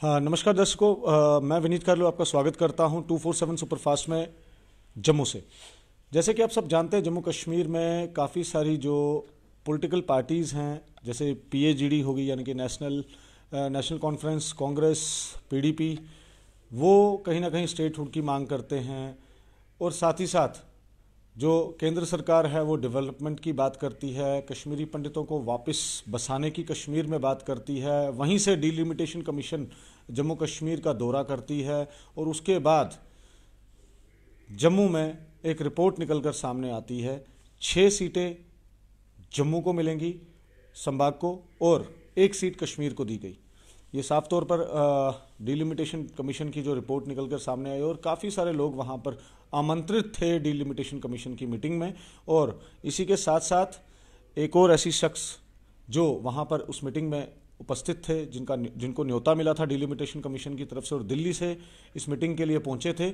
हाँ नमस्कार दर्शकों मैं विनीत कार्लो आपका स्वागत करता हूँ टू फोर सेवन सुपरफास्ट में जम्मू से जैसे कि आप सब जानते हैं जम्मू कश्मीर में काफ़ी सारी जो पॉलिटिकल पार्टीज़ हैं जैसे पीएजीडी होगी यानी कि national national conference Congress PDP वो कहीं ना कहीं स्टेट हुड की मांग करते हैं और साथ ही साथ जो केंद्र सरकार है वो डेवलपमेंट की बात करती है कश्मीरी पंडितों को वापस बसाने की कश्मीर में बात करती है वहीं से डिलिमिटेशन कमीशन जम्मू कश्मीर का दौरा करती है और उसके बाद जम्मू में एक रिपोर्ट निकलकर सामने आती है छः सीटें जम्मू को मिलेंगी संभाग को और एक सीट कश्मीर को दी गई ये साफ तौर पर डिलिमिटेशन कमीशन की जो रिपोर्ट निकल कर सामने आई और काफ़ी सारे लोग वहाँ पर आमंत्रित थे डिलिमिटेशन कमीशन की मीटिंग में और इसी के साथ साथ एक और ऐसी शख्स जो वहाँ पर उस मीटिंग में उपस्थित थे जिनका जिनको न्योता मिला था डिलिमिटेशन कमीशन की तरफ से और दिल्ली से इस मीटिंग के लिए पहुँचे थे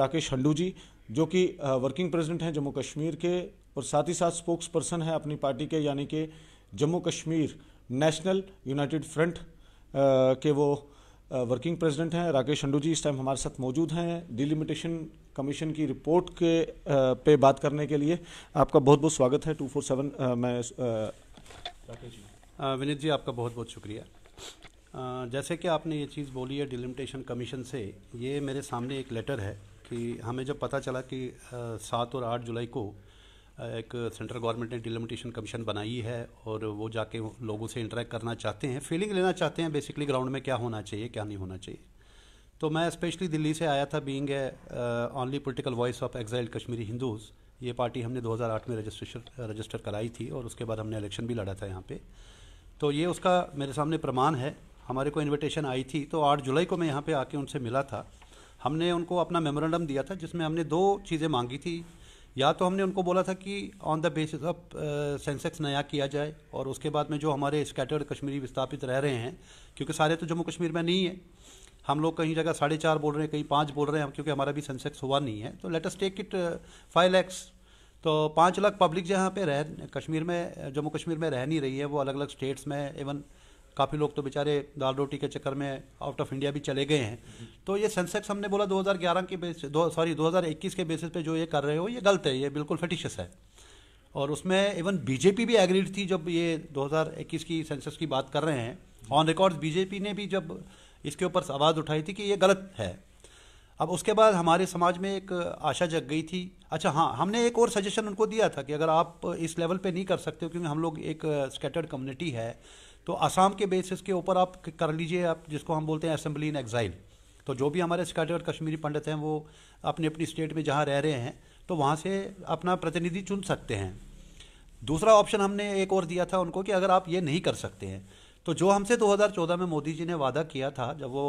राकेश हंडू जी जो कि वर्किंग प्रेजिडेंट हैं जम्मू कश्मीर के और साथ ही साथ स्पोक्स पर्सन हैं अपनी पार्टी के यानी कि Jammu Kashmir national United front के वो वर्किंग प्रेसिडेंट हैं राकेश अंडू जी इस टाइम हमारे साथ मौजूद हैं डिलिमिटेशन कमीशन की रिपोर्ट के पे बात करने के लिए आपका बहुत बहुत स्वागत है टू फोर सेवन मैं राकेश विनीत जी आपका बहुत बहुत शुक्रिया जैसे कि आपने ये चीज़ बोली है डिलिमिटेशन कमीशन से ये मेरे सामने एक लेटर है कि हमें जब पता चला कि सात और आठ जुलाई को एक सेंट्रल गवर्नमेंट ने डिलिमिटेशन कमीशन बनाई है और वो जाके लोगों से इंटरेक्ट करना चाहते हैं फीलिंग लेना चाहते हैं बेसिकली ग्राउंड में क्या होना चाहिए क्या नहीं होना चाहिए तो मैं स्पेशली दिल्ली से आया था being a only political voice of exile Kashmiri Hindus ये पार्टी हमने 2008 में रजिस्ट्रेशन रजिस्टर कराई थी और उसके बाद हमने इलेक्शन भी लड़ा था यहाँ पे तो ये उसका मेरे सामने प्रमाण है हमारे को इनविटेशन आई थी तो 8 जुलाई को मैं यहाँ पे आके उनसे मिला था हमने उनको अपना मेमोरेंडम दिया था जिसमें हमने दो चीज़ें मांगी थी या तो हमने उनको बोला था कि on the basis of census नया किया जाए और उसके बाद में जो हमारे स्कैटर्ड कश्मीरी विस्थापित रह रहे हैं क्योंकि सारे तो जम्मू कश्मीर में नहीं है हम लोग कहीं जगह साढ़े चार बोल रहे हैं कहीं पाँच बोल रहे हैं क्योंकि हमारा भी सेंसेक्स हुआ नहीं है तो let's take it five lakhs तो पाँच लाख पब्लिक जहाँ पे रह कश्मीर में जम्मू कश्मीर में रह नहीं रही है वो अलग अलग स्टेट्स में इवन काफ़ी लोग तो बेचारे दाल रोटी के चक्कर में आउट ऑफ इंडिया भी चले गए हैं तो ये सेंसेक्स हमने बोला 2011 के बेसिस दो सॉरी 2021 के बेसिस पे जो ये कर रहे हो ये गलत है ये बिल्कुल फटिशस है और उसमें इवन बीजेपी भी एग्रीड थी जब ये 2021 की सेंसेक्स की बात कर रहे हैं ऑन रिकॉर्ड बीजेपी ने भी जब इसके ऊपर आवाज़ उठाई थी कि ये गलत है अब उसके बाद हमारे समाज में एक आशा जग गई थी अच्छा हाँ हमने एक और सजेशन उनको दिया था कि अगर आप इस लेवल पे नहीं कर सकते क्योंकि हम लोग एक स्कैटर्ड कम्युनिटी है तो आसाम के बेसिस के ऊपर आप कर लीजिए आप जिसको हम बोलते हैं असम्बली इन एग्ज़ाइल तो जो भी हमारे सिकाटी और कश्मीरी पंडित हैं वो अपने अपनी स्टेट में जहाँ रह रहे हैं तो वहाँ से अपना प्रतिनिधि चुन सकते हैं दूसरा ऑप्शन हमने एक और दिया था उनको कि अगर आप ये नहीं कर सकते हैं तो जो हमसे 2014 में मोदी जी ने वादा किया था जब वो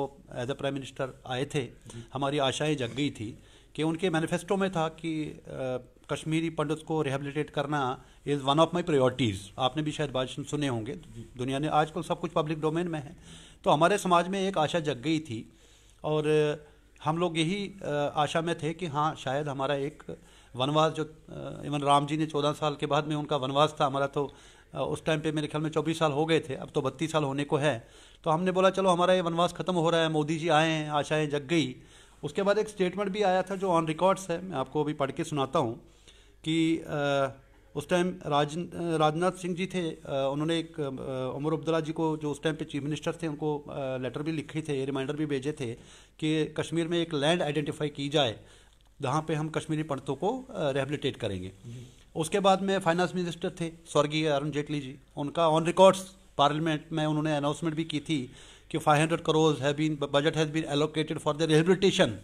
एज अ प्राइम मिनिस्टर आए थे हमारी आशाएं जग गई थी कि उनके मैनिफेस्टो में था कि कश्मीरी पंडित को रिहेबिलिटेट करना is one of my priorities आपने भी शायद बादशन सुने होंगे दुनिया ने आजकल सब कुछ पब्लिक डोमेन में है तो हमारे समाज में एक आशा जग गई थी और हम लोग यही आशा में थे कि हाँ शायद हमारा एक वनवास जो इवन राम जी ने चौदह साल के बाद में उनका वनवास था हमारा तो उस टाइम पे मेरे ख्याल में चौबीस साल हो गए थे अब तो बत्तीस साल होने को है तो हमने बोला चलो हमारा ये वनवास ख़त्म हो रहा है मोदी जी आए हैं आशाएँ जग गई उसके बाद एक स्टेटमेंट भी आया था जो ऑन रिकॉर्ड्स है मैं आपको अभी पढ़ के सुनाता हूँ कि उस टाइम राज राजनाथ सिंह जी थे उन्होंने एक उमर अब्दुल्ला जी को जो उस टाइम पे चीफ मिनिस्टर थे उनको लेटर भी लिखे थे रिमाइंडर भी भेजे थे कि कश्मीर में एक लैंड आइडेंटिफाई की जाए जहाँ पे हम कश्मीरी पंडितों को रेहबिलिटेट करेंगे उसके बाद में फाइनेंस मिनिस्टर थे स्वर्गीय अरुण जेटली जी उनका ऑन रिकॉर्ड्स पार्लियामेंट में उन्होंने अनाउंसमेंट भी की थी कि 500 हंड्रेड करोज है been budget has been allocated for the rehabilitation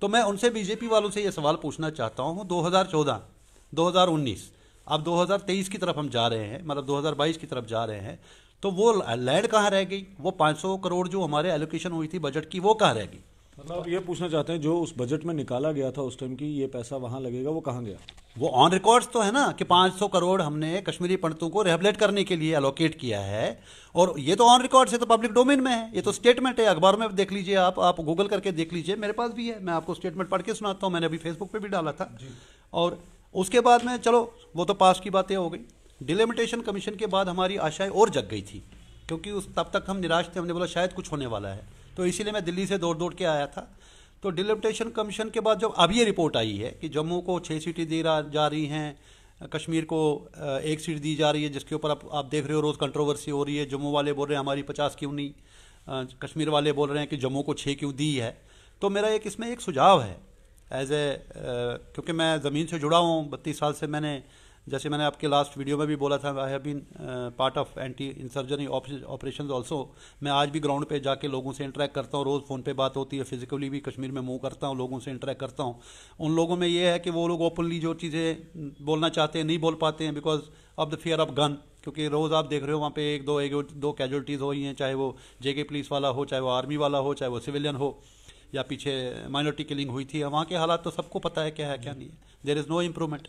तो मैं उनसे बीजेपी वालों से ये सवाल पूछना चाहता हूँ 2014 2019 अब 2023 की तरफ हम जा रहे हैं मतलब 2022 की तरफ जा रहे हैं तो वो लैंड कहाँ रह गई वो 500 करोड़ जो हमारे एलोकेशन हुई थी बजट की वो कहाँ रह गई मतलब आप ये पूछना चाहते हैं जो उस बजट में निकाला गया था उस टाइम की ये पैसा वहाँ लगेगा वो कहाँ गया वो ऑन रिकॉर्ड्स तो है ना कि 500 करोड़ हमने कश्मीरी पंडितों को रेहबलेट करने के लिए अलोकेट किया है और ये तो ऑन रिकॉर्ड्स है तो पब्लिक डोमेन में है ये तो स्टेटमेंट है अखबार में देख लीजिए आप आप गूगल करके देख लीजिए मेरे पास भी है मैं आपको स्टेटमेंट पढ़ के सुनाता हूँ मैंने अभी फेसबुक पर भी डाला था और उसके बाद में चलो वो तो पास की बातें हो गई डिलिमिटेशन कमीशन के बाद हमारी आशाएं और जग गई थी क्योंकि उस तब तक हम निराश थे हमने बोला शायद कुछ होने वाला है तो इसीलिए मैं दिल्ली से दौड़ दौड़ के आया था तो डिलिमिटेशन कमीशन के बाद जब अब ये रिपोर्ट आई है कि जम्मू को छः सीटें दी जा रही हैं कश्मीर को एक सीट दी जा रही है जिसके ऊपर आप आप देख रहे हो रोज़ कंट्रोवर्सी हो रही है जम्मू वाले बोल रहे हैं हमारी पचास क्यों नहीं कश्मीर वाले बोल रहे हैं कि जम्मू को छः क्यों दी है तो मेरा एक इसमें एक सुझाव है एज ए uh, क्योंकि मैं ज़मीन से जुड़ा हूँ बत्तीस साल से मैंने जैसे मैंने आपके लास्ट वीडियो में भी बोला था I have been part of anti insurgency operation also मैं आज भी ग्राउंड पे जाके लोगों से इंटरेक्ट करता हूँ रोज़ फ़ोन पे बात होती है फिजिकली भी कश्मीर में मूव करता हूँ लोगों से इंटरेक्ट करता हूँ उन लोगों में ये है कि वो लोग ओपनली जो चीज़ें बोलना चाहते हैं नहीं बोल पाते हैं because of the fear of gun क्योंकि रोज़ आप देख रहे हो वहाँ पे एक दो एक दो हो हुई हैं चाहे वो जेके पुलिस वाला हो चाहे वो आर्मी वाला हो चाहे वो सिविलियन हो या पीछे माइनॉरिटी किलिंग हुई थी वहाँ के हालात तो सबको पता है क्या है क्या नहीं है देर इज़ नो इम्प्रूवमेंट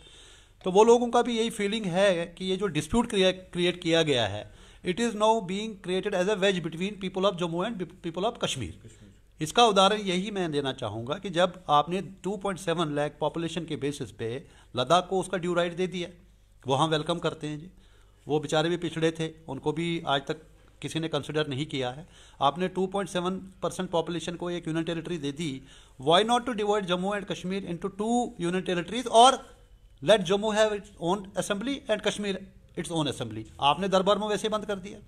तो वो लोगों का भी यही फीलिंग है कि ये जो डिस्प्यूट क्रिएट किया गया है it is now being created as a wedge between people of Jammu and people of Kashmir इसका उदाहरण यही मैं देना चाहूँगा कि जब आपने 2.7 लाख पॉपुलेशन के बेसिस पे लद्दाख को उसका ड्यू राइट दे दिया वो हम हाँ वेलकम करते हैं जी वो बेचारे भी पिछड़े थे उनको भी आज तक किसी ने कंसिडर नहीं किया है आपने 2.7 परसेंट पॉपुलेशन को एक यूनियन टेरिटरी दे दी why not to divide Jammu and Kashmir into two union territories और let Jammu have its own assembly and Kashmir its own assembly आपने दरबार में वैसे बंद कर दिया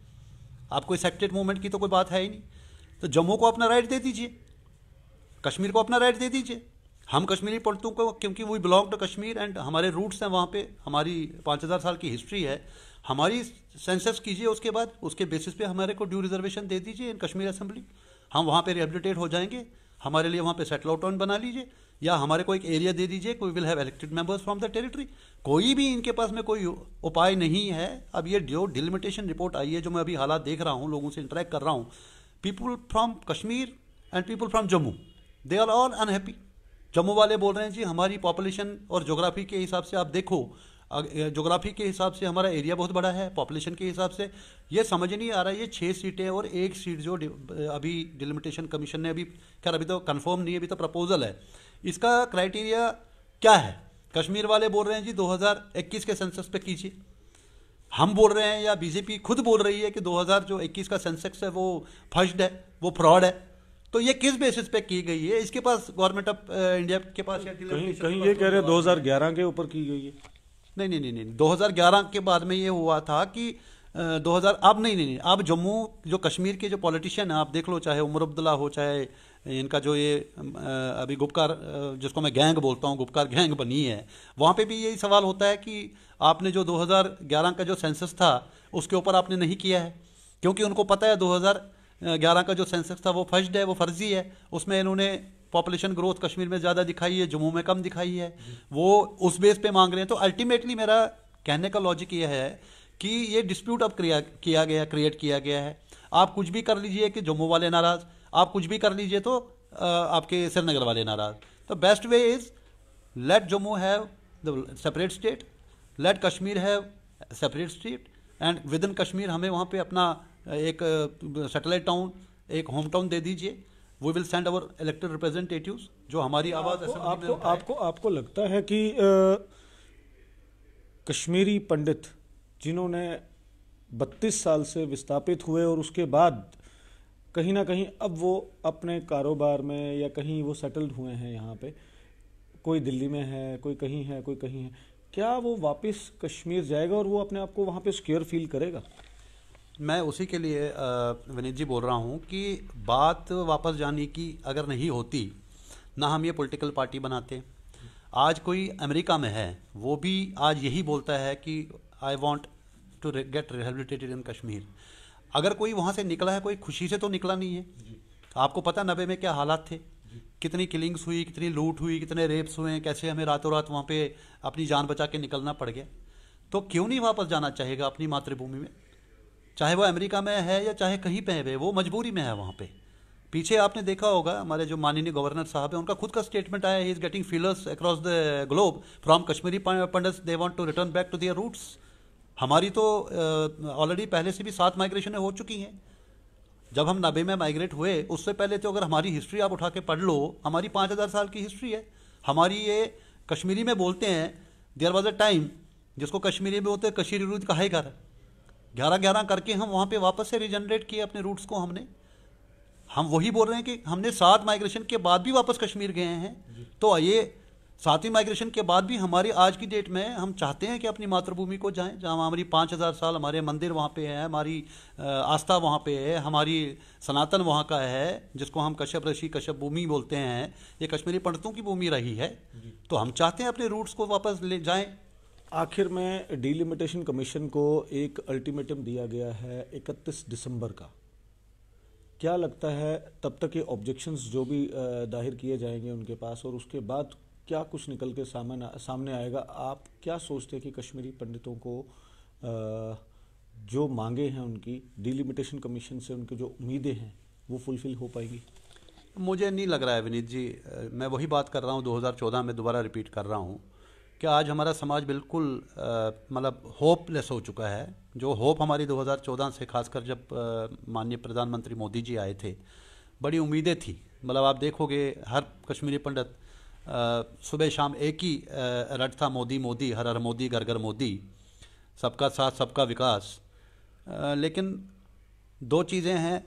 आपको सेक्टेड मूवमेंट की तो कोई बात है ही नहीं तो जम्मू को अपना राइट दे दीजिए कश्मीर को अपना राइट दे दीजिए हम कश्मीरी पंडितों को क्योंकि we belong to Kashmir and हमारे रूट्स हैं वहाँ पे हमारी पाँच हज़ार साल की हिस्ट्री है हमारी सेंसस कीजिए उसके बाद उसके बेसिस पे हमारे को ड्यू रिजर्वेशन दे दीजिए इन कश्मीर असेंबली हम वहाँ पे रिहेबिलिटेट हो जाएंगे हमारे लिए वहाँ पे सेटल आउट टाउन बना लीजिए या हमारे को एक एरिया दे दीजिए कोई will have elected members from the territory कोई भी इनके पास में कोई उपाय नहीं है अब ये ड्यो डिलिमिटेशन रिपोर्ट आई है जो मैं अभी हालात देख रहा हूँ लोगों से इंटरेक्ट कर रहा हूँ people from Kashmir and people from Jammu they are all unhappy Jammu वाले बोल रहे हैं जी हमारी पॉपुलेशन और जोग्राफी के हिसाब से आप देखो जोग्राफी के हिसाब से हमारा एरिया बहुत बड़ा है पॉपुलेशन के हिसाब से ये समझ नहीं आ रहा है ये छः सीटें और एक सीट जो अभी डिलिमिटेशन कमीशन ने अभी खैर अभी तो कन्फर्म नहीं है अभी तो प्रपोजल है इसका क्राइटेरिया क्या है कश्मीर वाले बोल रहे हैं जी 2021 के सेंसस पे कीजिए हम बोल रहे हैं या बीजेपी खुद बोल रही है कि 2000 जो 21 का सेंसेक्स है वो फर्स्ट है वो फ्रॉड है तो ये किस बेसिस पे की गई है इसके पास गवर्नमेंट ऑफ इंडिया के पास कहीं कहीं ये कह रहे हैं 2011 के ऊपर की गई है नहीं नहीं नहीं नहीं 2011 के बाद में ये हुआ था कि दो हज़ार अब नहीं नहीं अब जम्मू जो कश्मीर के जो पॉलिटिशियन हैं आप देख लो चाहे उमर अब्दुल्ला हो चाहे इनका जो ये अभी गुपकार जिसको मैं गैंग बोलता हूँ गुपकार गैंग बनी है वहाँ पे भी यही सवाल होता है कि आपने जो 2011 का जो सेंसस था उसके ऊपर आपने नहीं किया है क्योंकि उनको पता है दो का जो सेंसस था वो फर्स्ट है वो फर्जी है उसमें इन्होंने पॉपुलेशन ग्रोथ कश्मीर में ज़्यादा दिखाई है जम्मू में कम दिखाई है वो उस बेस पे मांग रहे हैं तो अल्टीमेटली मेरा कहने का लॉजिक ये है कि ये डिस्प्यूट अब क्रिया किया गया क्रिएट किया गया है आप कुछ भी कर लीजिए कि जम्मू वाले नाराज़ आप कुछ भी कर लीजिए तो आपके श्रीनगर वाले नाराज़ तो best way is let Jammu have the separate state let Kashmir have separate state and within Kashmir हमें वहाँ पे अपना एक सेटेलाइट टाउन एक होम टाउन दे दीजिए we will send our elected representative जो हमारी आवाज़ आपको आपको, आपको आपको लगता है कि आ, कश्मीरी पंडित जिन्होंने 32 साल से विस्थापित हुए और उसके बाद कहीं ना कहीं अब वो अपने कारोबार में या कहीं वो सेटल्ड हुए हैं यहाँ पे कोई दिल्ली में है कोई कहीं है कोई कहीं है क्या वो वापस कश्मीर जाएगा और वो अपने आप को वहाँ पे सिक्योर फील करेगा मैं उसी के लिए विनीत जी बोल रहा हूँ कि बात वापस जाने की अगर नहीं होती ना हम ये पॉलिटिकल पार्टी बनाते आज कोई अमेरिका में है वो भी आज यही बोलता है कि I want to get rehabilitated in Kashmir अगर कोई वहाँ से निकला है कोई खुशी से तो निकला नहीं है आपको पता नब्बे में क्या हालात थे कितनी किलिंग्स हुई कितनी लूट हुई कितने रेप्स हुए कैसे हमें रातों रात वहाँ पे अपनी जान बचा के निकलना पड़ गया तो क्यों नहीं वापस जाना चाहेगा अपनी मातृभूमि में चाहे वो अमेरिका में है या चाहे कहीं पे है वो मजबूरी में है वहाँ पे पीछे आपने देखा होगा हमारे जो माननीय गवर्नर साहब हैं उनका खुद का स्टेटमेंट आया is getting feelers across the globe from Kashmiri Pandit they want to return back to their roots हमारी तो ऑलरेडी पहले से भी सात माइग्रेशनें हो चुकी हैं जब हम नबे में माइग्रेट हुए उससे पहले तो अगर हमारी हिस्ट्री आप उठा के पढ़ लो हमारी पाँच हज़ार साल की हिस्ट्री है हमारी ये कश्मीरी में बोलते हैं देयर वॉज अ टाइम जिसको कश्मीरी में बोलते हैं कशीर कहा ही घर ग्यारह ग्यारह करके हम वहाँ पे वापस से रिजनरेट किए अपने रूट्स को हमने हम वही बोल रहे हैं कि हमने सात माइग्रेशन के बाद भी वापस कश्मीर गए हैं तो ये सातवीं माइग्रेशन के बाद भी हमारे आज की डेट में हम चाहते हैं कि अपनी मातृभूमि को जाएं जहाँ हमारी पाँच हज़ार साल हमारे मंदिर वहाँ पे है हमारी आस्था वहाँ पे है हमारी सनातन वहाँ का है जिसको हम कश्यप ऋषि कश्यप भूमि बोलते हैं ये कश्मीरी पंडितों की भूमि रही है तो हम चाहते हैं अपने रूट्स को वापस ले जाएँ आखिर में डिलिमिटेशन कमीशन को एक अल्टीमेटम दिया गया है 31 दिसंबर का क्या लगता है तब तक ये ऑब्जेक्शंस जो भी दाहिर किए जाएंगे उनके पास और उसके बाद क्या कुछ निकल के सामने सामने आएगा आप क्या सोचते हैं कि कश्मीरी पंडितों को जो मांगे हैं उनकी डिलिमिटेशन कमीशन से उनकी जो उम्मीदें हैं वो फुलफिल हो पाएगी मुझे नहीं लग रहा है विनीत जी मैं वही बात कर रहा हूँ 2014 में दोबारा रिपीट कर रहा हूँ कि आज हमारा समाज बिल्कुल मतलब होपलेस हो चुका है जो होप हमारी 2014 से खासकर जब माननीय प्रधानमंत्री मोदी जी आए थे बड़ी उम्मीदें थी मतलब आप देखोगे हर कश्मीरी पंडित सुबह शाम एक ही रट था मोदी मोदी हर हर मोदी घर घर मोदी सबका साथ सबका विकास आ, लेकिन दो चीज़ें हैं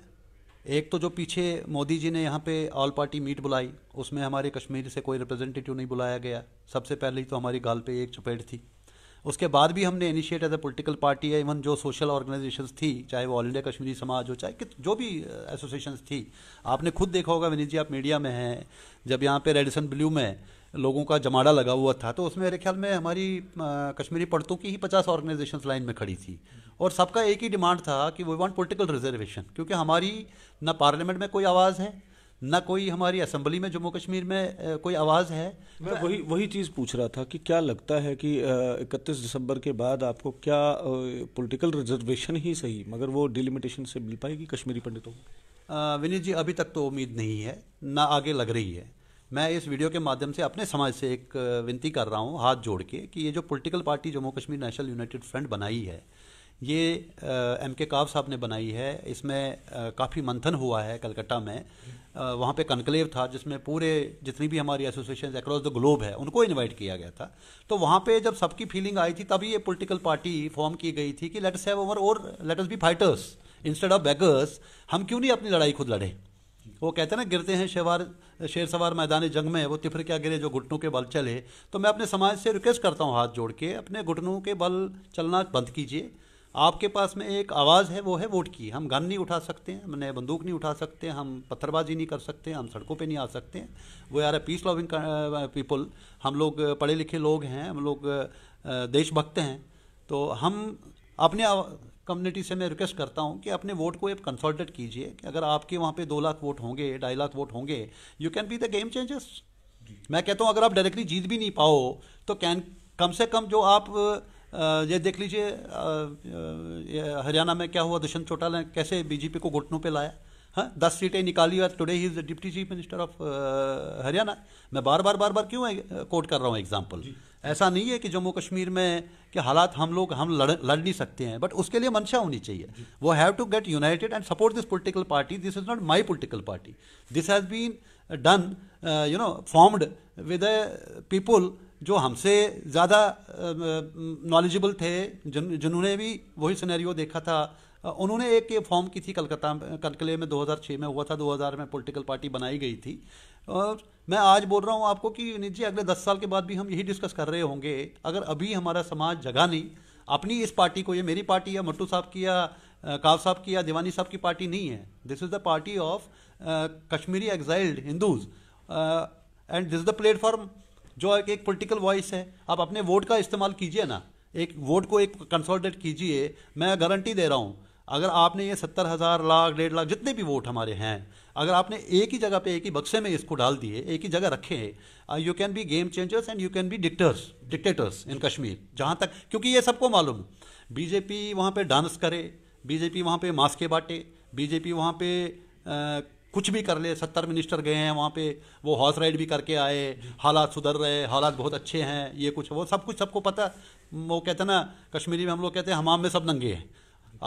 एक तो जो पीछे मोदी जी ने यहाँ पे ऑल पार्टी मीट बुलाई उसमें हमारे कश्मीर से कोई रिप्रेजेंटेटिव नहीं बुलाया गया सबसे पहले तो हमारी गाल पे एक चपेट थी उसके बाद भी हमने initiate as a political party है इवन जो सोशल ऑर्गेनाइजेशंस थी चाहे वो ऑल इंडिया कश्मीरी समाज हो चाहे कि जो भी एसोसिएशंस uh, थी आपने खुद देखा होगा विनीत जी आप मीडिया में हैं जब यहाँ पे रेडिसन ब्लू में लोगों का जमाड़ा लगा हुआ था तो उसमें मेरे ख्याल में हमारी uh, कश्मीरी पड़तों की ही पचास ऑर्गेनाइजेशन लाइन में खड़ी थी और सबका एक ही डिमांड था कि वी वांट पॉलिटिकल रिजर्वेशन क्योंकि हमारी ना पार्लियामेंट में कोई आवाज़ है ना कोई हमारी असेंबली में जम्मू कश्मीर में कोई आवाज़ है मैं तो वही वही चीज़ पूछ रहा था कि क्या लगता है कि इकतीस दिसंबर के बाद आपको क्या पॉलिटिकल रिजर्वेशन ही सही मगर वो डिलिमिटेशन से मिल पाएगी कश्मीरी पंडितों को विनीत जी अभी तक तो उम्मीद नहीं है ना आगे लग रही है मैं इस वीडियो के माध्यम से अपने समाज से एक विनती कर रहा हूँ हाथ जोड़ के कि ये जो political party Jammu Kashmir national United Front बनाई है ये एम के काव साहब ने बनाई है इसमें काफ़ी मंथन हुआ है कलकत्ता में वहाँ पे कन्क्लेव था जिसमें पूरे जितनी भी हमारी एसोसिएशन अक्रॉस द ग्लोब है उनको इनवाइट किया गया था तो वहाँ पे जब सबकी फीलिंग आई थी तभी ये पॉलिटिकल पार्टी फॉर्म की गई थी कि लेट्स हैव ओवर और let's be fighters instead of beggars हम क्यों नहीं अपनी लड़ाई खुद लड़े वो कहते हैं ना गिरते हैं शेवार शेर सवार मैदान जंग में वो तिफर क्या गिरे जो घुटनों के बल चले तो मैं अपने समाज से रिक्वेस्ट करता हूँ हाथ जोड़ के अपने घुटनों के बल चलना बंद कीजिए आपके पास में एक आवाज़ है वो है वोट की हम गन नहीं उठा सकते हैं हमने बंदूक नहीं उठा सकते हम पत्थरबाजी नहीं कर सकते हम सड़कों पे नहीं आ सकते हैं वो यार पीस लविंग पीपल हम लोग पढ़े लिखे लोग हैं हम लोग देशभक्त हैं तो हम अपने कम्युनिटी से मैं रिक्वेस्ट करता हूँ कि अपने वोट को एक कंसल्टेट कीजिए कि अगर आपके वहाँ पर दो लाख वोट होंगे ढाई लाख वोट होंगे you can be the game changers मैं कहता हूँ अगर आप डायरेक्टली जीत भी नहीं पाओ तो कैन कम से कम जो आप ये देख लीजिए हरियाणा में क्या हुआ दुष्यंत चौटाला ने कैसे बीजेपी को घुटनों पे लाया हाँ दस सीटें निकाली और today he is the deputy chief minister of Haryana मैं बार बार बार बार क्यों कोट कर रहा हूँ एग्जाम्पल ऐसा नहीं है कि जम्मू कश्मीर में कि हालात हम लोग हम लड़ लड़ नहीं सकते हैं बट उसके लिए मंशा होनी चाहिए वो have to get united and support this political party this is not my political party this has been done you know formed with a people जो हमसे ज़्यादा नॉलेजेबल um, uh, थे जिन जिन्होंने भी वही सिनेरियो देखा था uh, उन्होंने एक ये फॉर्म की थी कलकत्ता कलकले में 2006 में हुआ था 2000 में पॉलिटिकल पार्टी बनाई गई थी और मैं आज बोल रहा हूँ आपको कि जी अगले 10 साल के बाद भी हम यही डिस्कस कर रहे होंगे अगर अभी हमारा समाज जगा नहीं अपनी इस पार्टी को ये मेरी पार्टी या मट्टू साहब की या uh, काव साहब की या दीवानी साहब की पार्टी नहीं है this is the party of Kashmiri exiled Hindus and this the platform जो एक पोलिटिकल वॉइस है आप अपने वोट का इस्तेमाल कीजिए ना एक वोट को एक कंसोलिडेट कीजिए मैं गारंटी दे रहा हूँ अगर आपने ये सत्तर हज़ार लाख डेढ़ लाख जितने भी वोट हमारे हैं अगर आपने एक ही जगह पे एक ही बक्से में इसको डाल दिए एक ही जगह रखे हैं you can be game changers and you can be dictators dictators in Kashmir जहाँ तक क्योंकि ये सबको मालूम बीजेपी वहाँ पे डांस करे बीजेपी वहाँ पे मास्के बांटे बीजेपी वहाँ पे uh, कुछ भी कर ले सत्तर मिनिस्टर गए हैं वहाँ पे वो हॉर्स राइड भी करके आए हालात सुधर रहे हालात बहुत अच्छे हैं ये कुछ वो सब कुछ सबको पता वो कहते हैं ना कश्मीरी में हम लोग कहते हैं हमाम में सब नंगे हैं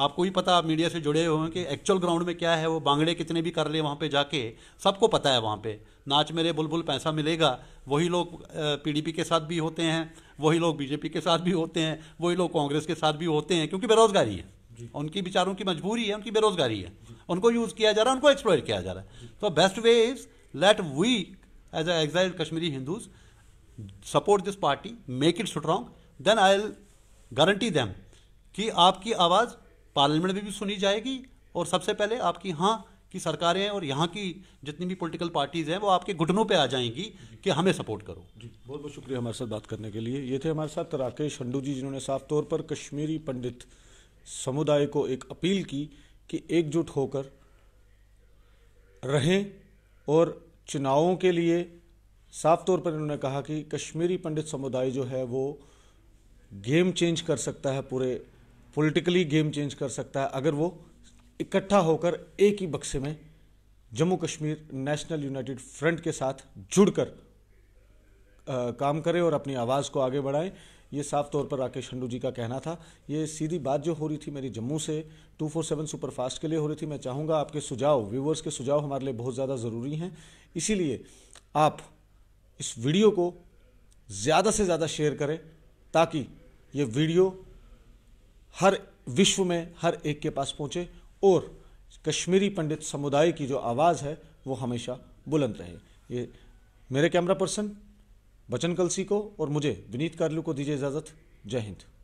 आपको ही पता आप मीडिया से जुड़े हुए हैं कि एक्चुअल ग्राउंड में क्या है वो बांगड़े कितने भी कर ले वहाँ पे जाके सबको पता है वहाँ पे नाच मेरे बुलबुल पैसा मिलेगा वही लोग पीडीपी के साथ भी होते हैं वही लोग बीजेपी के साथ भी होते हैं वही लोग कांग्रेस के साथ भी होते हैं क्योंकि बेरोजगारी है उनकी बेचारों की मजबूरी है उनकी बेरोजगारी है उनको यूज़ किया जा रहा है उनको एक्सप्लोर किया जा रहा है तो best way is let we as exile Kashmiri Hindus support this party make it strong then I guarantee them कि आपकी आवाज़ पार्लियामेंट में भी सुनी जाएगी और सबसे पहले आपकी हाँ की सरकारें और यहाँ की जितनी भी पॉलिटिकल पार्टीज़ हैं वो आपके घुटनों पे आ जाएंगी कि हमें सपोर्ट करो जी बहुत बहुत शुक्रिया हमारे साथ बात करने के लिए ये थे हमारे साथ राकेश हंडू जी जिन्होंने साफ तौर पर कश्मीरी पंडित समुदाय को एक अपील की कि एकजुट होकर रहें और चुनावों के लिए साफ तौर पर इन्होंने कहा कि कश्मीरी पंडित समुदाय जो है वो गेम चेंज कर सकता है पूरे पॉलिटिकली गेम चेंज कर सकता है अगर वो इकट्ठा होकर एक ही बक्से में Jammu Kashmir national United front के साथ जुड़कर काम करें और अपनी आवाज़ को आगे बढ़ाएं ये साफ तौर पर राकेश हंडू जी का कहना था ये सीधी बात जो हो रही थी मेरी जम्मू से 247 सुपरफास्ट के लिए हो रही थी मैं चाहूँगा आपके सुझाव व्यूवर्स के सुझाव हमारे लिए बहुत ज़्यादा ज़रूरी हैं इसीलिए आप इस वीडियो को ज़्यादा से ज़्यादा शेयर करें ताकि ये वीडियो हर विश्व में हर एक के पास पहुँचे और कश्मीरी पंडित समुदाय की जो आवाज़ है वो हमेशा बुलंद रहे ये मेरे कैमरा पर्सन बचन कलसी को और मुझे विनीत कार्लू को दीजिए इजाज़त जय हिंद